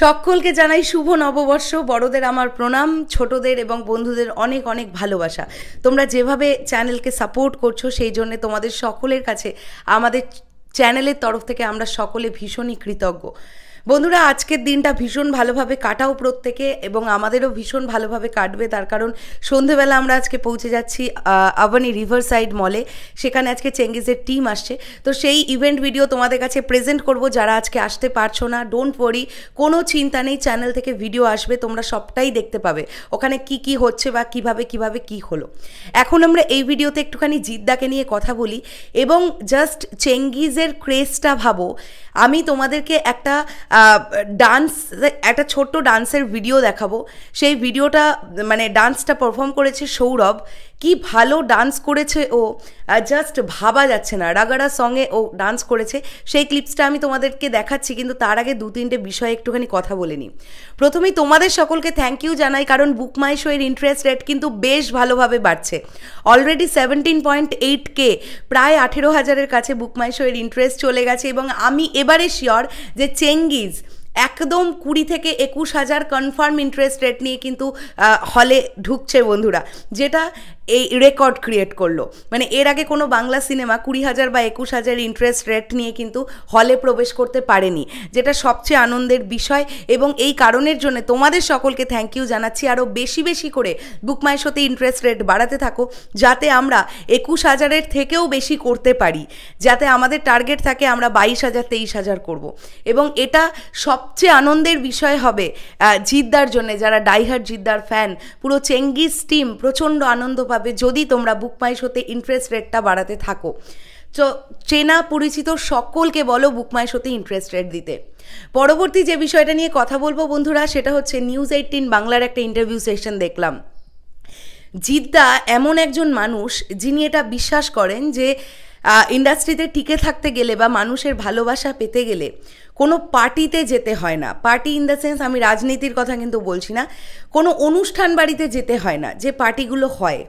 সকলকে জানাই শুভ নববর্ষ বড়দের আমার প্রণাম ছোটদের এবং বন্ধুদের অনেক অনেক ভালোবাসা তোমরা যেভাবে চ্যানেলকে সাপোর্ট করছো সেই জন্য তোমাদের সকলের কাছে আমাদের চ্যানেলের তরফ থেকে আমরা সকলে ভীষণই কৃতজ্ঞ বন্ধুরা আজকের দিনটা ভীষণ ভালোভাবে কাটাও প্রত্যেকে এবং আমাদেরও ভীষণ ভালোভাবে কাটবে তার কারণ সন্ধেবেলা আমরা আজকে পৌঁছে যাচ্ছি আবানি রিভার সাইড মলে সেখানে আজকে চেঙ্গিজের টিম আসছে তো সেই ইভেন্ট ভিডিও তোমাদের কাছে প্রেজেন্ট করব যারা আজকে আসতে পারছো না ডোন্ট ওয়ারি কোনো চিন্তা নেই চ্যানেল থেকে ভিডিও আসবে তোমরা সবটাই দেখতে পাবে ওখানে কি কি হচ্ছে বা কিভাবে কিভাবে কি হলো এখন আমরা এই ভিডিওতে একটুখানি জিদ্দাকে নিয়ে কথা বলি এবং জাস্ট চেঙ্গিজের ক্রেজটা ভাবো আমি তোমাদেরকে একটা ডান্স একটা ছোট্ট ডান্সের ভিডিও দেখাবো সেই ভিডিওটা মানে ডান্সটা পারফর্ম করেছে সৌরভ কি ভালো ডান্স করেছে ও জাস্ট ভাবা যাচ্ছে না রাগারা সঙ্গে ও ডান্স করেছে সেই ক্লিপসটা আমি তোমাদেরকে দেখাচ্ছি কিন্তু তার আগে দু তিনটে বিষয়ে একটুখানি কথা বলে নিই প্রথমেই তোমাদের সকলকে থ্যাংক ইউ জানাই কারণ বুক মাই শোয়ের ইন্টারেস্ট রেট কিন্তু বেশ ভালোভাবে বাড়ছে অলরেডি সেভেন্টিন পয়েন্ট এইট কে প্রায় আঠেরো হাজারের কাছে বুক মাই শোয়ের ইন্টারেস্ট চলে গেছে এবং আমি এবারে শিওর যে চেঙ্গি please একদম কুড়ি থেকে একুশ হাজার কনফার্ম ইন্টারেস্ট রেট নিয়ে কিন্তু হলে ঢুকছে বন্ধুরা যেটা এই রেকর্ড ক্রিয়েট করলো মানে এর আগে কোনো বাংলা সিনেমা কুড়ি হাজার বা একুশ হাজার ইন্টারেস্ট রেট নিয়ে কিন্তু হলে প্রবেশ করতে পারেনি যেটা সবচেয়ে আনন্দের বিষয় এবং এই কারণের জন্য তোমাদের সকলকে থ্যাংক ইউ জানাচ্ছি আরও বেশি বেশি করে বুকমায়ের সাথে ইন্টারেস্ট রেট বাড়াতে থাকো যাতে আমরা একুশ হাজারের থেকেও বেশি করতে পারি যাতে আমাদের টার্গেট থাকে আমরা বাইশ হাজার তেইশ হাজার করবো এবং এটা সব সবচেয়ে আনন্দের বিষয় হবে জিদ্দার জন্য যারা ডাইহার জিদ্দার ফ্যান পুরো চেঙ্গিস টিম প্রচণ্ড আনন্দ পাবে যদি তোমরা বুক মাইস হতে ইন্টারেস্ট রেটটা বাড়াতে থাকো চেনা পরিচিত সকলকে বলো বুকমাই হতে ইন্টারেস্ট রেট দিতে পরবর্তী যে বিষয়টা নিয়ে কথা বলবো বন্ধুরা সেটা হচ্ছে নিউজ এইটিন বাংলার একটা ইন্টারভিউ সেশন দেখলাম জিদ্দা এমন একজন মানুষ যিনি এটা বিশ্বাস করেন যে ইন্ডাস্ট্রিতে টিকে থাকতে গেলে বা মানুষের ভালোবাসা পেতে গেলে কোনো পার্টিতে যেতে হয় না পার্টি ইন দ্য সেন্স আমি রাজনীতির কথা কিন্তু বলছি না কোনো অনুষ্ঠান বাড়িতে যেতে হয় না যে পার্টিগুলো হয়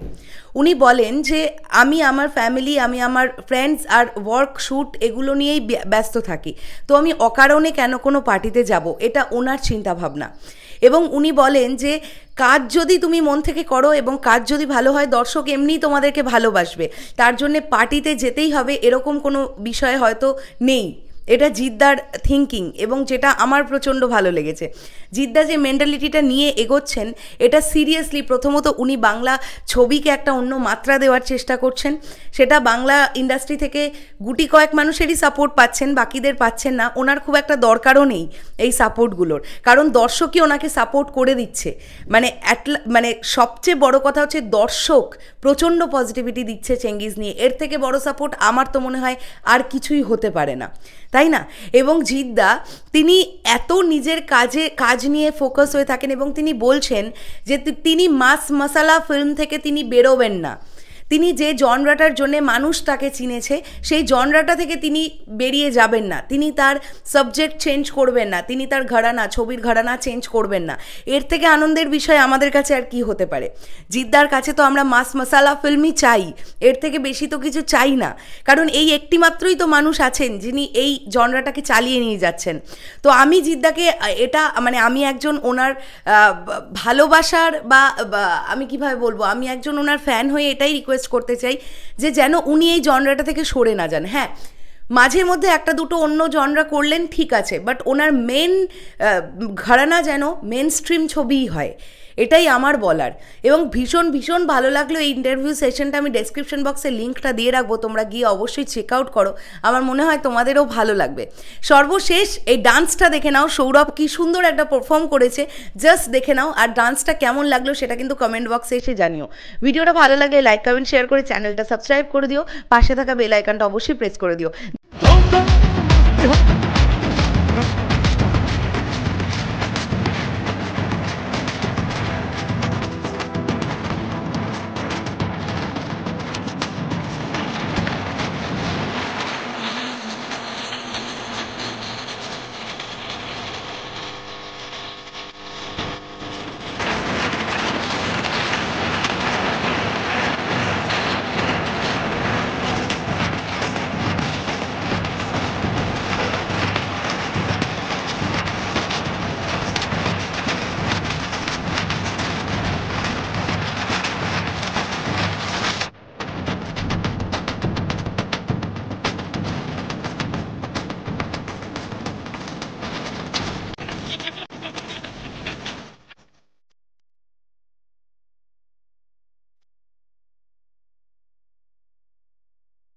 উনি বলেন যে আমি আমার ফ্যামিলি আমি আমার ফ্রেন্ডস আর ওয়ার্ক শ্যুট এগুলো নিয়েই ব্যস্ত থাকি তো আমি অকারণে কেন কোনো পার্টিতে যাব এটা ওনার চিন্তাভাবনা এবং উনি বলেন যে কাজ যদি তুমি মন থেকে করো এবং কাজ যদি ভালো হয় দর্শক এমনি তোমাদেরকে ভালোবাসবে তার জন্যে পার্টিতে যেতেই হবে এরকম কোনো বিষয় হয়তো নেই এটা জিদ্দার থিঙ্কিং এবং যেটা আমার প্রচণ্ড ভালো লেগেছে জিদ্দা যে মেন্টালিটিটা নিয়ে এগোচ্ছেন এটা সিরিয়াসলি প্রথমত উনি বাংলা ছবিকে একটা অন্য মাত্রা দেওয়ার চেষ্টা করছেন সেটা বাংলা ইন্ডাস্ট্রি থেকে গুটি কয়েক মানুষেরই সাপোর্ট পাচ্ছেন বাকিদের পাচ্ছেন না ওনার খুব একটা দরকারও নেই এই সাপোর্টগুলোর কারণ দর্শকই ওনাকে সাপোর্ট করে দিচ্ছে মানে মানে সবচেয়ে বড় কথা হচ্ছে দর্শক প্রচণ্ড পজিটিভিটি দিচ্ছে চেঙ্গিজ নিয়ে এর থেকে বড় সাপোর্ট আমার তো মনে হয় আর কিছুই হতে পারে না তাই না এবং জিদ্দা তিনি এত নিজের কাজে কাজ নিয়ে ফোকাস হয়ে থাকেন এবং তিনি বলছেন যে তিনি মাস মশালা ফিল্ম থেকে তিনি বেরোবেন না তিনি যে জনরাটার জন্যে মানুষ তাকে চিনেছে সেই জনরাটা থেকে তিনি বেরিয়ে যাবেন না তিনি তার সাবজেক্ট চেঞ্জ করবেন না তিনি তার ঘরানা ছবির ঘরানা চেঞ্জ করবেন না এর থেকে আনন্দের বিষয় আমাদের কাছে আর কি হতে পারে জিদ্দার কাছে তো আমরা মাস মশালা ফিল্মই চাই এর থেকে বেশি তো কিছু চাই না কারণ এই একটি মাত্রই তো মানুষ আছেন যিনি এই জনরাটাকে চালিয়ে নিয়ে যাচ্ছেন তো আমি জিদ্দাকে এটা মানে আমি একজন ওনার ভালোবাসার বা আমি কিভাবে বলবো আমি একজন ওনার ফ্যান হয়ে এটাই রিকোয়েস্ট রিকোয়েস্ট করতে চাই যে যেন উনি এই জনরাটা থেকে সরে না যান হ্যাঁ মাঝে মধ্যে একটা দুটো অন্য জনরা করলেন ঠিক আছে বাট ওনার মেন ঘরানা যেন মেন স্ট্রিম ছবিই হয় এটাই আমার বলার এবং ভীষণ ভীষণ ভালো লাগলো এই ইন্টারভিউ সেশনটা আমি ডেসক্রিপশন বক্সে লিঙ্কটা দিয়ে রাখবো তোমরা গিয়ে অবশ্যই চেক আউট করো আমার মনে হয় তোমাদেরও ভালো লাগবে সর্বশেষ এই ডান্সটা দেখে নাও সৌরভ কি সুন্দর একটা পারফর্ম করেছে জাস্ট দেখে নাও আর ডান্সটা কেমন লাগলো সেটা কিন্তু কমেন্ট বক্সে এসে জানিও ভিডিওটা ভালো লাগলে লাইক কমেন্ট শেয়ার করে চ্যানেলটা সাবস্ক্রাইব করে দিও পাশে থাকা বেল আইকনটা অবশ্যই প্রেস করে দিও